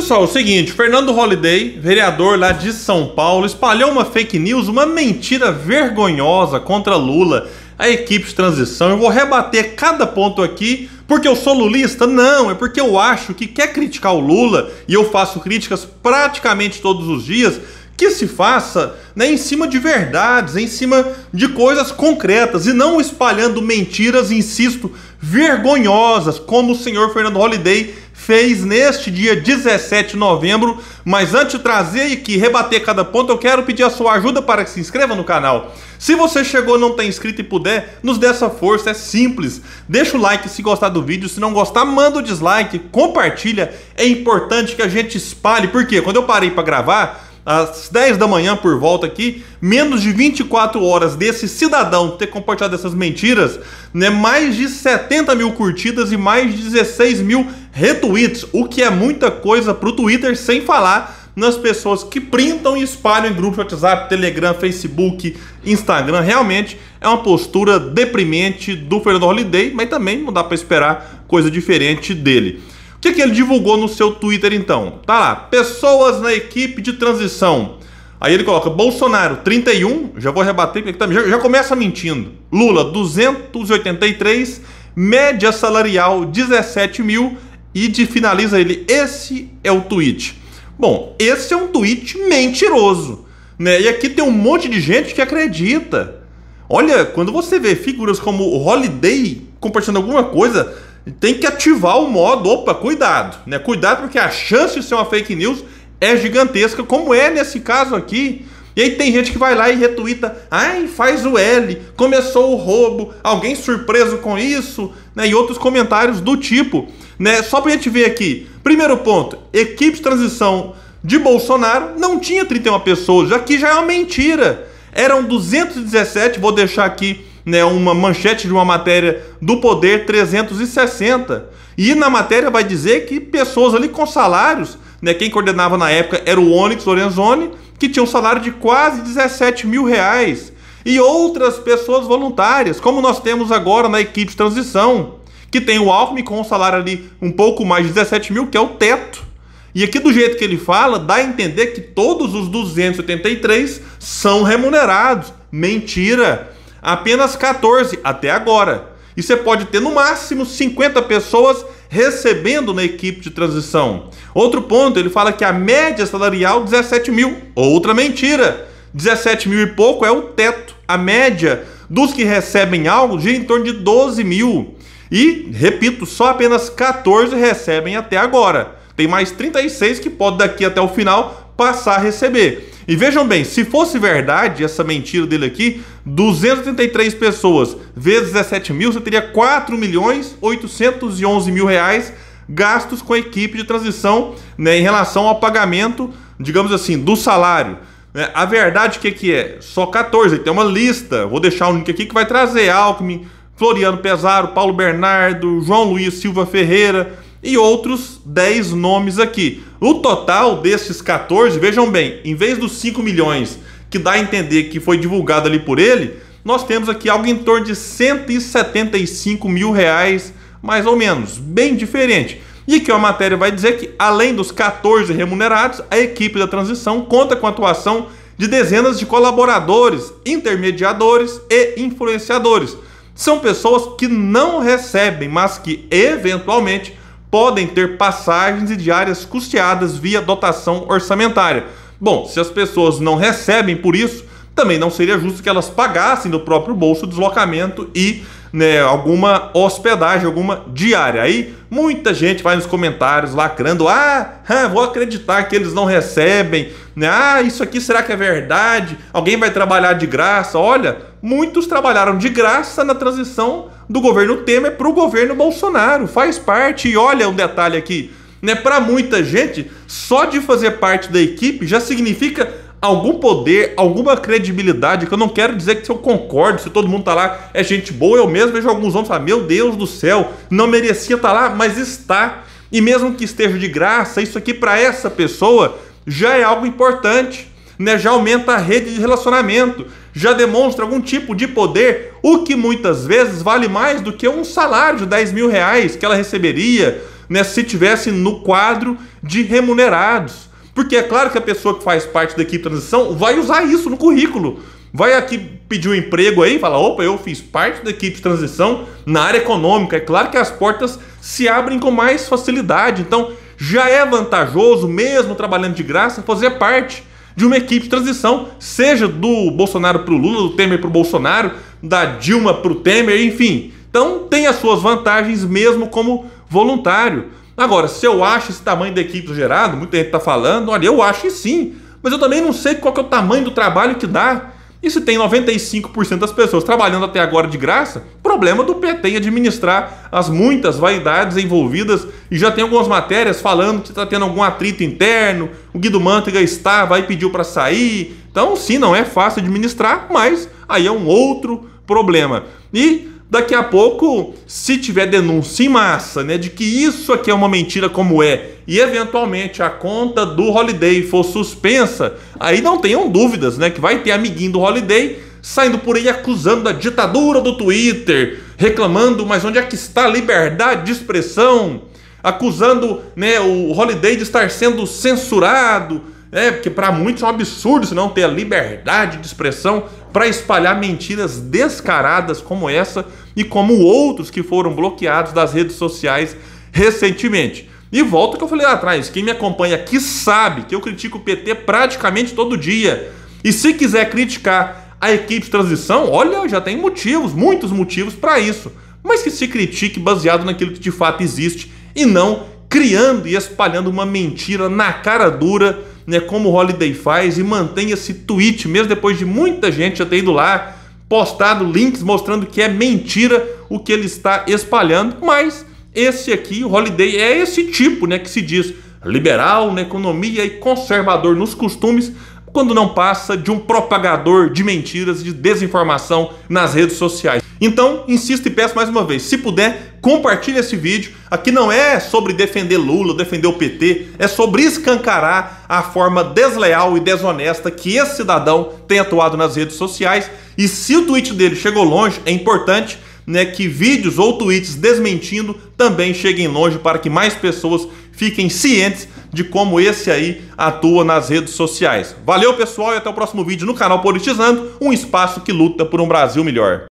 Pessoal, é o seguinte, Fernando Holliday, vereador lá de São Paulo, espalhou uma fake news, uma mentira vergonhosa contra Lula, a equipe de transição. Eu vou rebater cada ponto aqui, porque eu sou lulista? Não, é porque eu acho que quer criticar o Lula, e eu faço críticas praticamente todos os dias, que se faça né, em cima de verdades, em cima de coisas concretas e não espalhando mentiras, insisto, vergonhosas, como o senhor Fernando Holliday fez neste dia 17 de novembro. Mas antes de trazer e que rebater cada ponto, eu quero pedir a sua ajuda para que se inscreva no canal. Se você chegou e não está inscrito e puder, nos dê essa força, é simples. Deixa o like se gostar do vídeo, se não gostar, manda o dislike, compartilha. É importante que a gente espalhe, porque quando eu parei para gravar, às 10 da manhã por volta aqui, menos de 24 horas desse cidadão ter compartilhado essas mentiras, né? Mais de 70 mil curtidas e mais de 16 mil retweets, o que é muita coisa para o Twitter, sem falar nas pessoas que printam e espalham em grupos de WhatsApp, Telegram, Facebook, Instagram. Realmente é uma postura deprimente do Fernando Holliday, mas também não dá para esperar coisa diferente dele. O que, é que ele divulgou no seu Twitter então? Tá lá, pessoas na equipe de transição. Aí ele coloca Bolsonaro 31, já vou rebater porque também já, já começa mentindo. Lula 283, média salarial 17 mil e finaliza ele. Esse é o tweet. Bom, esse é um tweet mentiroso. Né? E aqui tem um monte de gente que acredita. Olha, quando você vê figuras como o Holiday compartilhando alguma coisa, tem que ativar o modo, opa, cuidado, né? Cuidado porque a chance de ser uma fake news é gigantesca, como é nesse caso aqui. E aí tem gente que vai lá e retuita, ai, faz o L, começou o roubo, alguém surpreso com isso, né? E outros comentários do tipo, né? Só pra gente ver aqui. Primeiro ponto, equipe de transição de Bolsonaro não tinha 31 pessoas, já que já é uma mentira. Eram 217, vou deixar aqui né, uma manchete de uma matéria do Poder 360. E na matéria vai dizer que pessoas ali com salários, né, quem coordenava na época era o Onyx Lorenzoni, que tinha um salário de quase 17 mil reais, e outras pessoas voluntárias, como nós temos agora na equipe de transição, que tem o Alckmin com um salário ali um pouco mais de 17 mil, que é o teto. E aqui, do jeito que ele fala, dá a entender que todos os 283 são remunerados. Mentira! Apenas 14 até agora. E você pode ter no máximo 50 pessoas recebendo na equipe de transição. Outro ponto, ele fala que a média salarial 17 mil. Outra mentira. 17 mil e pouco é o teto. A média dos que recebem algo gira em torno de 12 mil. E, repito, só apenas 14 recebem até agora. Tem mais 36 que pode daqui até o final passar a receber. E vejam bem, se fosse verdade essa mentira dele aqui, 233 pessoas vezes 17 mil, você teria 4 milhões 811 mil reais gastos com a equipe de transição né, em relação ao pagamento, digamos assim, do salário. Né, a verdade que, que é? Só 14, tem uma lista. Vou deixar o um link aqui que vai trazer Alckmin, Floriano Pesaro, Paulo Bernardo, João Luiz Silva Ferreira, e outros 10 nomes aqui. O total desses 14, vejam bem, em vez dos 5 milhões que dá a entender que foi divulgado ali por ele, nós temos aqui algo em torno de 175 mil reais, mais ou menos, bem diferente. E que a matéria vai dizer que, além dos 14 remunerados, a equipe da transição conta com a atuação de dezenas de colaboradores, intermediadores e influenciadores. São pessoas que não recebem, mas que eventualmente podem ter passagens e diárias custeadas via dotação orçamentária. Bom, se as pessoas não recebem por isso, também não seria justo que elas pagassem do próprio bolso deslocamento e né, alguma hospedagem, alguma diária. Aí muita gente vai nos comentários lacrando: ah, vou acreditar que eles não recebem, né? ah, isso aqui será que é verdade? Alguém vai trabalhar de graça? Olha, muitos trabalharam de graça na transição do governo Temer para o governo Bolsonaro. Faz parte. E olha um detalhe aqui, né? Para muita gente, só de fazer parte da equipe já significa algum poder, alguma credibilidade, que eu não quero dizer que se eu concordo, se todo mundo tá lá é gente boa, eu mesmo vejo alguns homens falar, meu Deus do céu, não merecia estar tá lá, mas está. E mesmo que esteja de graça, isso aqui para essa pessoa já é algo importante, né? Já aumenta a rede de relacionamento, já demonstra algum tipo de poder, o que muitas vezes vale mais do que um salário de 10 mil reais que ela receberia né, se tivesse no quadro de remunerados. Porque é claro que a pessoa que faz parte da equipe de transição vai usar isso no currículo. Vai aqui pedir um emprego aí, falar opa, eu fiz parte da equipe de transição na área econômica. É claro que as portas se abrem com mais facilidade. Então, já é vantajoso, mesmo trabalhando de graça, fazer parte de uma equipe de transição, seja do Bolsonaro para o Lula, do Temer para o Bolsonaro, da Dilma para o Temer, enfim. Então tem as suas vantagens mesmo como voluntário. Agora, se eu acho esse tamanho da equipe gerado, muita gente está falando, olha, eu acho que sim, mas eu também não sei qual é o tamanho do trabalho que dá. E se tem 95% das pessoas trabalhando até agora de graça, problema do PT em administrar as muitas vaidades envolvidas. E já tem algumas matérias falando que está tendo algum atrito interno, o Guido Mantega estava e pediu para sair. Então, sim, não é fácil administrar, mas aí é um outro problema. E daqui a pouco, se tiver denúncia em massa, né, de que isso aqui é uma mentira como é, e eventualmente a conta do Holiday for suspensa, aí não tenham dúvidas, né, que vai ter amiguinho do Holiday saindo por aí acusando a ditadura do Twitter, reclamando, mas onde é que está a liberdade de expressão? Acusando, né, o Holiday de estar sendo censurado, é, né, porque para muitos é um absurdo se não ter a liberdade de expressão para espalhar mentiras descaradas como essa e como outros que foram bloqueados das redes sociais recentemente. E volta que eu falei lá atrás, quem me acompanha aqui sabe que eu critico o PT praticamente todo dia. E se quiser criticar a equipe de transição, olha, já tem motivos, muitos motivos para isso. Mas que se critique baseado naquilo que de fato existe e não criando e espalhando uma mentira na cara dura né, como o Holiday faz e mantenha esse tweet, mesmo depois de muita gente já ter ido lá, postado links mostrando que é mentira o que ele está espalhando, mas esse aqui, o Holiday, é esse tipo, né, que se diz liberal na né, economia e conservador nos costumes, quando não passa de um propagador de mentiras, de desinformação nas redes sociais. Então, insisto e peço mais uma vez, se puder, compartilhe esse vídeo. Aqui não é sobre defender Lula, defender o PT, é sobre escancarar a forma desleal e desonesta que esse cidadão tem atuado nas redes sociais. E se o tweet dele chegou longe, é importante né, que vídeos ou tweets desmentindo também cheguem longe para que mais pessoas fiquem cientes de como esse aí atua nas redes sociais. Valeu, pessoal, e até o próximo vídeo no canal Politizando, um espaço que luta por um Brasil melhor.